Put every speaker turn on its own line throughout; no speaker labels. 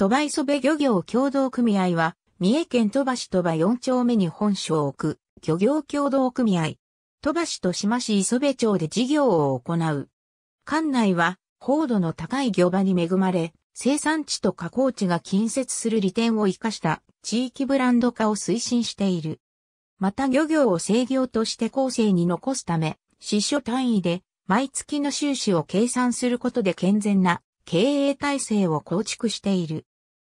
鳥羽磯部漁業協同組合は、三重県鳥羽市鳥羽4丁目に本所を置く漁業協同組合。鳥羽市と島市磯部町で事業を行う。館内は、高度の高い漁場に恵まれ、生産地と加工地が近接する利点を活かした地域ブランド化を推進している。また漁業を制業として後世に残すため、支所単位で毎月の収支を計算することで健全な経営体制を構築している。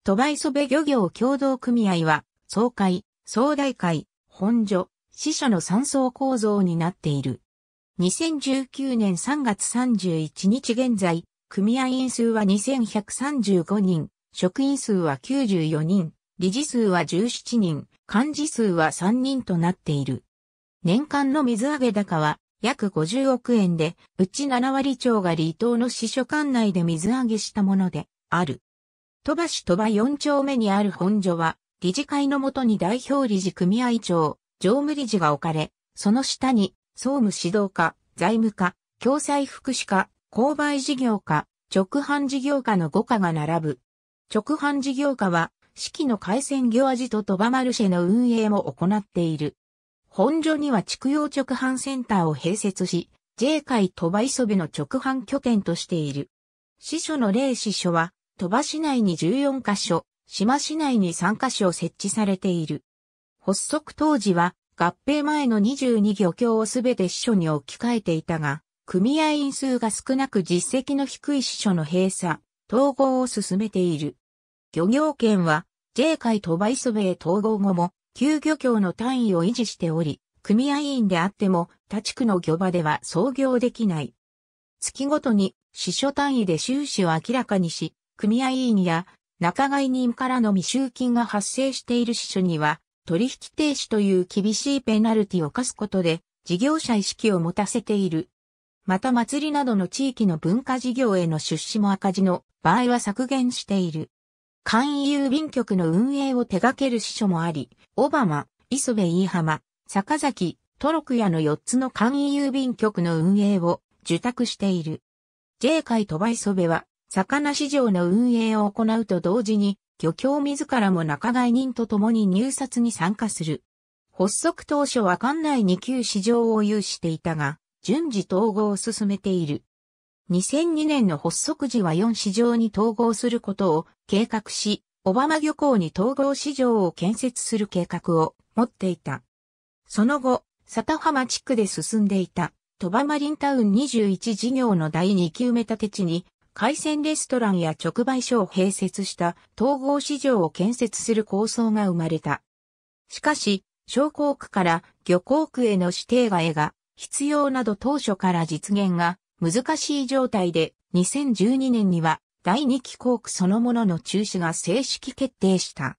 トバイソベ漁業協同組合は、総会、総大会、本所、支所の3層構造になっている。2019年3月31日現在、組合員数は2135人、職員数は94人、理事数は17人、幹事数は3人となっている。年間の水揚げ高は約50億円で、うち7割超が離島の支所管内で水揚げしたものである。鳥羽市鳥羽4丁目にある本所は、理事会のもとに代表理事組合長、常務理事が置かれ、その下に、総務指導課、財務課、共済福祉課、購買事業課、直販事業課の5課が並ぶ。直販事業課は、四季の海鮮行味と鳥羽マルシェの運営も行っている。本所には畜養直販センターを併設し、J 会鳥羽磯部の直販拠点としている。司書の霊司書は、鳥羽市内に14カ所、島市内に3カ所設置されている。発足当時は、合併前の22漁協をすべて支所に置き換えていたが、組合員数が少なく実績の低い支所の閉鎖、統合を進めている。漁業権は、J 海鳥羽磯部へ統合後も、旧漁協の単位を維持しており、組合員であっても、他地区の漁場では創業できない。月ごとに、支所単位で収支を明らかにし、組合員や仲買人からの未収金が発生している支所には、取引停止という厳しいペナルティを課すことで、事業者意識を持たせている。また祭りなどの地域の文化事業への出資も赤字の場合は削減している。簡易郵便局の運営を手掛ける支所もあり、オバマ、磯部飯浜、坂崎、トロクヤの4つの簡易郵便局の運営を受託している。J 会鳥ば磯部は魚市場の運営を行うと同時に、漁協自らも仲買人と共に入札に参加する。発足当初は館内に旧市場を有していたが、順次統合を進めている。2002年の発足時は4市場に統合することを計画し、小浜漁港に統合市場を建設する計画を持っていた。その後、佐田浜地区で進んでいた、鳥羽マリンタウン21事業の第2級目立て地に海鮮レストランや直売所を併設した統合市場を建設する構想が生まれた。しかし、商工区から漁港区への指定外が必要など当初から実現が難しい状態で2012年には第2期工区そのものの中止が正式決定した。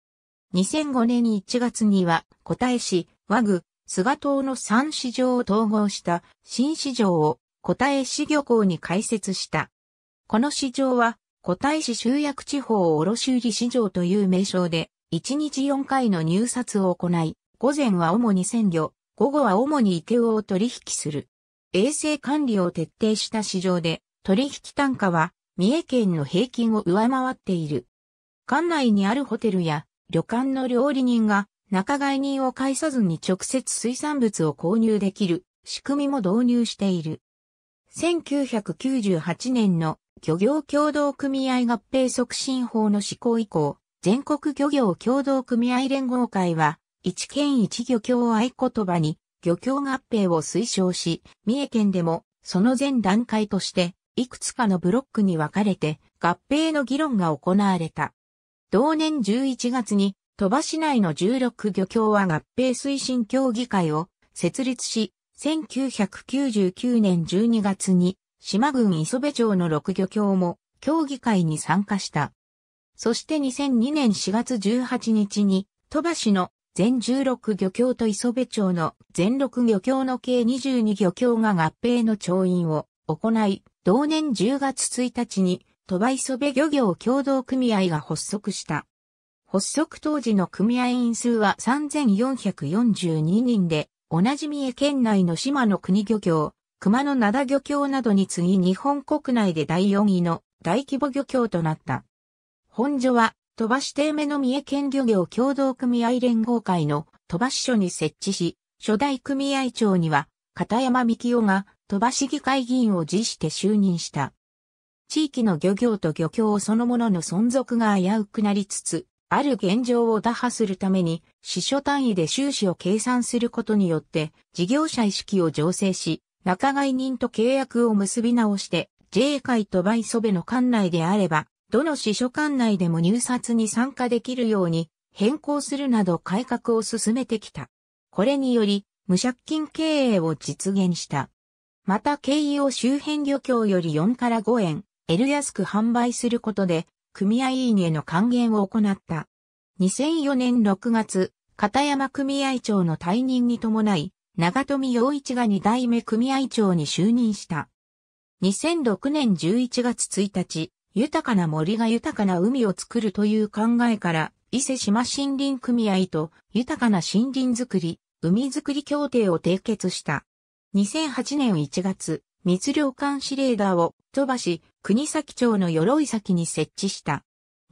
2005年1月には小代市、和具、菅島の3市場を統合した新市場を小代市漁港に開設した。この市場は、古代市集約地方卸売市場という名称で、1日4回の入札を行い、午前は主に鮮魚、午後は主に池魚を取引する。衛生管理を徹底した市場で、取引単価は三重県の平均を上回っている。館内にあるホテルや旅館の料理人が仲買人を介さずに直接水産物を購入できる仕組みも導入している。1998年の漁業協同組合合併促進法の施行以降、全国漁業協同組合連合会は、一県一漁協を合言葉に、漁協合併を推奨し、三重県でも、その前段階として、いくつかのブロックに分かれて、合併の議論が行われた。同年11月に、鳥羽市内の16漁協は合併推進協議会を設立し、1999年12月に島郡磯部町の六漁協も協議会に参加した。そして2002年4月18日に、鳥羽市の全16漁協と磯部町の全6漁協の計22漁協が合併の調印を行い、同年10月1日に鳥羽磯部漁業協同組合が発足した。発足当時の組合員数は3442人で、おなじみ県内の島の国漁協、熊野灘漁協などに次ぎ日本国内で第4位の大規模漁協となった。本所は、鳥羽指定目の三重県漁業協同組合連合会の鳥羽支所に設置し、初代組合長には、片山幹夫が鳥羽市議会議員を辞して就任した。地域の漁業と漁協そのものの存続が危うくなりつつ、ある現状を打破するために、支所単位で収支を計算することによって、事業者意識を醸成し、仲買人と契約を結び直して、J 会とバイソベの管内であれば、どの支所管内でも入札に参加できるように変更するなど改革を進めてきた。これにより、無借金経営を実現した。また経営を周辺漁協より4から5円、L 安く販売することで、組合員への還元を行った。2004年6月、片山組合長の退任に伴い、長富洋一が二代目組合長に就任した。2006年11月1日、豊かな森が豊かな海を作るという考えから、伊勢島森林組合と豊かな森林づくり、海づくり協定を締結した。2008年1月、密漁艦司令ダーを飛ばし、国崎町の鎧崎に設置した。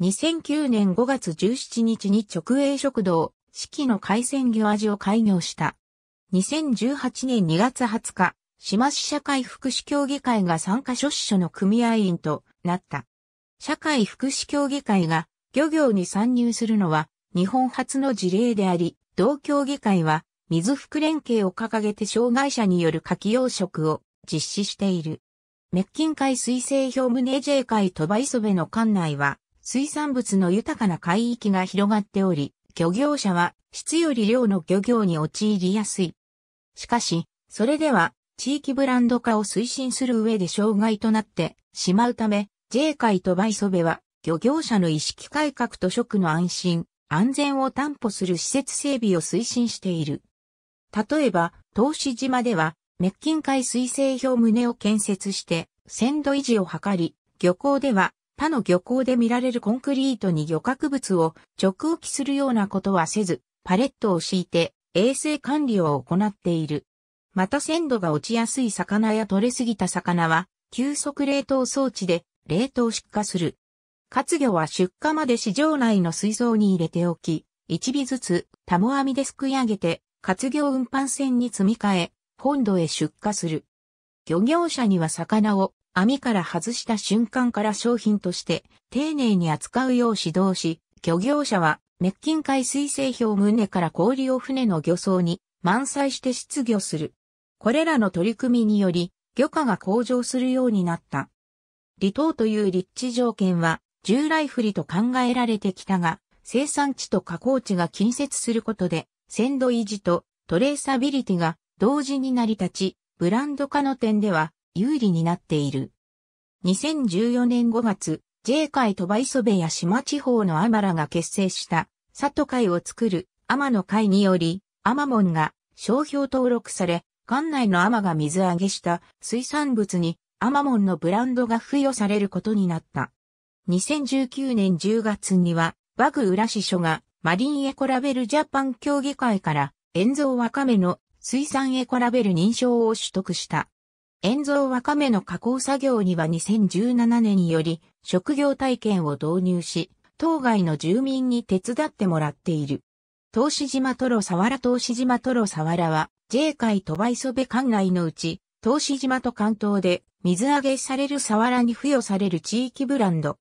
2009年5月17日に直営食堂、四季の海鮮魚味を開業した。2018年2月20日、島市社会福祉協議会が参加諸支所の組合員となった。社会福祉協議会が漁業に参入するのは日本初の事例であり、同協議会は水福連携を掲げて障害者による夏季養殖を実施している。滅菌海水性表胸 J 会鳥羽磯部の管内は水産物の豊かな海域が広がっており、漁業者は質より量の漁業に陥りやすいしかし、それでは地域ブランド化を推進する上で障害となってしまうため、J 会とバイソベは漁業者の意識改革と食の安心、安全を担保する施設整備を推進している。例えば、東資島では、滅菌海水性表胸を建設して、鮮度維持を図り、漁港では、他の漁港で見られるコンクリートに漁獲物を直置きするようなことはせず、パレットを敷いて衛生管理を行っている。また鮮度が落ちやすい魚や取れすぎた魚は、急速冷凍装置で冷凍出荷する。活魚は出荷まで市場内の水槽に入れておき、一尾ずつ、タモ網ですくい上げて、活魚運搬船に積み替え、本土へ出荷する。漁業者には魚を網から外した瞬間から商品として丁寧に扱うよう指導し、漁業者は滅菌海水製氷胸から氷を船の漁槽に満載して出漁する。これらの取り組みにより、漁価が向上するようになった。離島という立地条件は、従来不利と考えられてきたが、生産地と加工地が近接することで、鮮度維持とトレーサビリティが同時に成り立ち、ブランド化の点では有利になっている。2014年5月、ジイ海バイ・磯部や島地方のアマラが結成した、里会を作る、アマの会により、アマモンが商標登録され、館内のアマが水揚げした水産物にアマモンのブランドが付与されることになった。2019年10月には、バグ浦市所がマリンエコラベルジャパン協議会から塩蔵ワカめの水産エコラベル認証を取得した。塩蔵ワカめの加工作業には2017年により職業体験を導入し、当該の住民に手伝ってもらっている。東志島トロサワラ東志島トロサワラは、J 海バイソベ管内のうち、東志島と関東で水揚げされるサワラに付与される地域ブランド。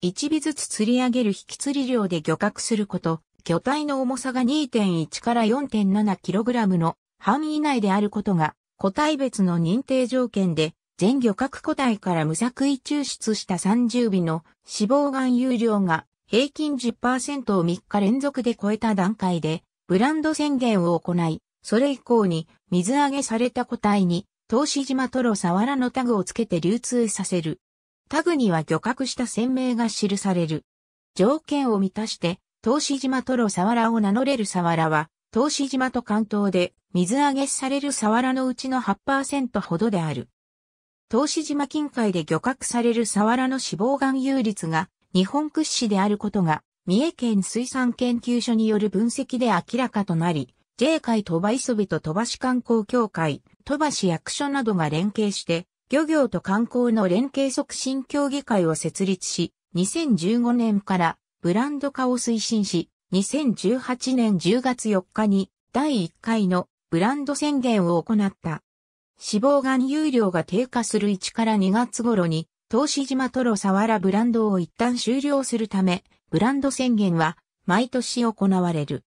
一尾ずつ釣り上げる引き釣り量で漁獲すること、巨体の重さが2.1から 4.7kg の範囲内であることが、個体別の認定条件で全漁獲個体から無作為抽出した30尾の脂肪含有量が平均10%を3日連続で超えた段階でブランド宣言を行い、それ以降に水揚げされた個体に投資島トロサワラのタグをつけて流通させる。タグには漁獲した船名が記される。条件を満たして、投資島トロサワラを名乗れるサワラは、投資島と関東で水揚げされるサワラのうちの8%ほどである。東資島近海で漁獲されるサワラの死亡含有率が日本屈指であることが、三重県水産研究所による分析で明らかとなり、J 海鳥羽磯部と鳥羽市観光協会、鳥羽市役所などが連携して、漁業と観光の連携促進協議会を設立し、2015年からブランド化を推進し、2018年10月4日に第1回のブランド宣言を行った。脂肪含有量が低下する1から2月頃に、東資島トロサワラブランドを一旦終了するため、ブランド宣言は毎年行われる。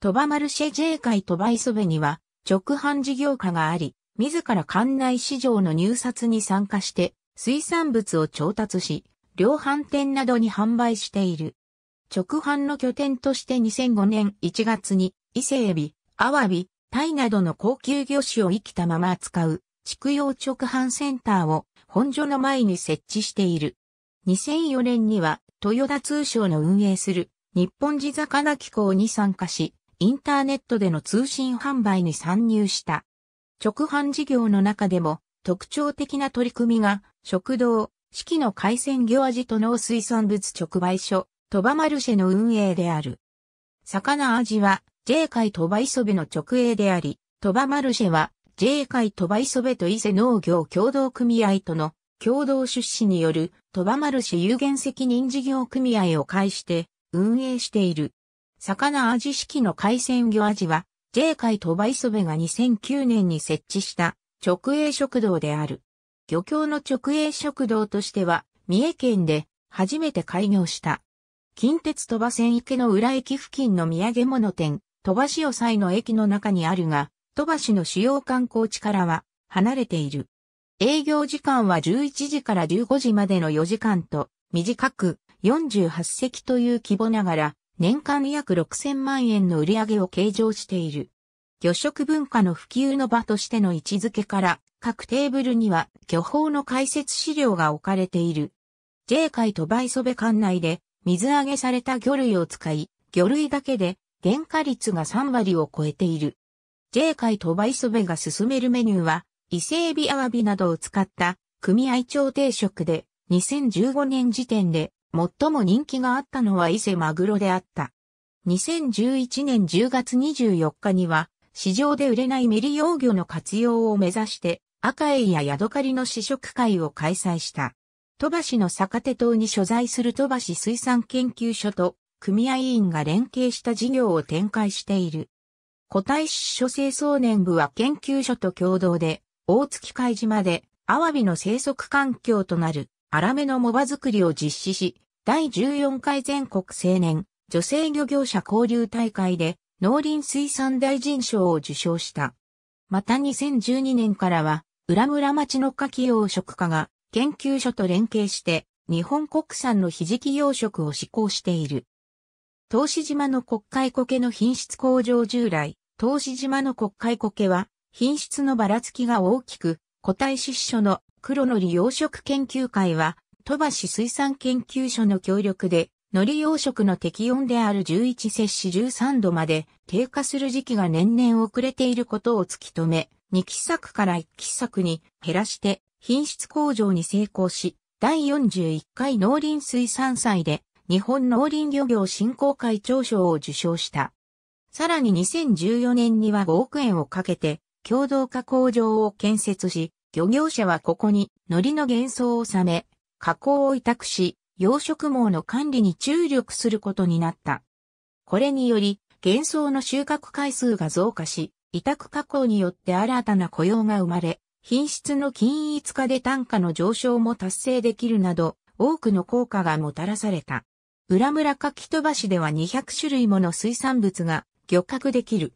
鳥羽マルシェ J 会鳥羽磯部には直販事業家があり、自ら館内市場の入札に参加して水産物を調達し、量販店などに販売している。直販の拠点として2005年1月に伊勢エビ、アワビ、タイなどの高級魚種を生きたまま扱う、畜養直販センターを本所の前に設置している。2004年には、豊田通商の運営する日本地魚機構に参加し、インターネットでの通信販売に参入した。直販事業の中でも特徴的な取り組みが食堂、四季の海鮮魚味と農水産物直売所、鳥羽マルシェの運営である。魚味は J 海鳥羽磯部の直営であり、鳥羽マルシェは J 海鳥羽磯部と伊勢農業共同組合との共同出資による鳥羽マルシェ有限責任事業組合を介して運営している。魚味式の海鮮魚味は J 海鳥羽磯部が2009年に設置した直営食堂である。漁協の直営食堂としては三重県で初めて開業した。近鉄鳥羽線池の裏駅付近の土産物店、鳥羽市を際の駅の中にあるが、鳥羽市の主要観光地からは離れている。営業時間は11時から15時までの4時間と短く48席という規模ながら年間約6000万円の売り上げを計上している。魚食文化の普及の場としての位置づけから各テーブルには巨峰の解説資料が置かれている。J 海とバイソベ館内で水揚げされた魚類を使い、魚類だけで減価率が3割を超えている。J 会とバイソベが進めるメニューは、伊勢エビアワビなどを使った組合調定食で、2015年時点で最も人気があったのは伊勢マグロであった。2011年10月24日には、市場で売れないメリ用魚の活用を目指して、赤エイやヤドカリの試食会を開催した。鳥羽市の坂手島に所在する鳥羽市水産研究所と組合員が連携した事業を展開している。古体市所生総年部は研究所と共同で、大月海島で、アワビの生息環境となる、荒めの藻場作りを実施し、第14回全国青年女性漁業者交流大会で農林水産大臣賞を受賞した。また2012年からは、浦村町の夏季養殖家が研究所と連携して日本国産のひじき養殖を施行している。投資島の国会苔の品質向上従来、投資島の国会苔は、品質のばらつきが大きく、個体出所の黒のり養殖研究会は、鳥羽市水産研究所の協力で、海苔養殖の適温である11摂氏13度まで低下する時期が年々遅れていることを突き止め、2期作から1期作に減らして品質向上に成功し、第41回農林水産祭で日本農林漁業振興会長賞を受賞した。さらに2014年には5億円をかけて、共同加工場を建設し、漁業者はここに海苔の幻想を収め、加工を委託し、養殖網の管理に注力することになった。これにより、幻想の収穫回数が増加し、委託加工によって新たな雇用が生まれ、品質の均一化で単価の上昇も達成できるなど、多くの効果がもたらされた。浦村かき飛ばしでは200種類もの水産物が漁獲できる。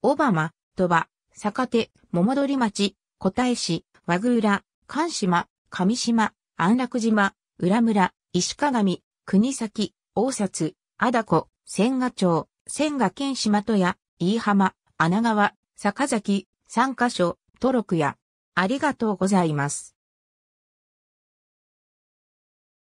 小浜、鳥羽、坂手、桃鳥町、小平市、和倉、関島、上島、安楽島、浦村、石鏡、国崎、大札、あだこ、千賀町、千賀県島戸屋、飯浜、穴川、坂崎、三箇所、トロクや、ありがとうございます。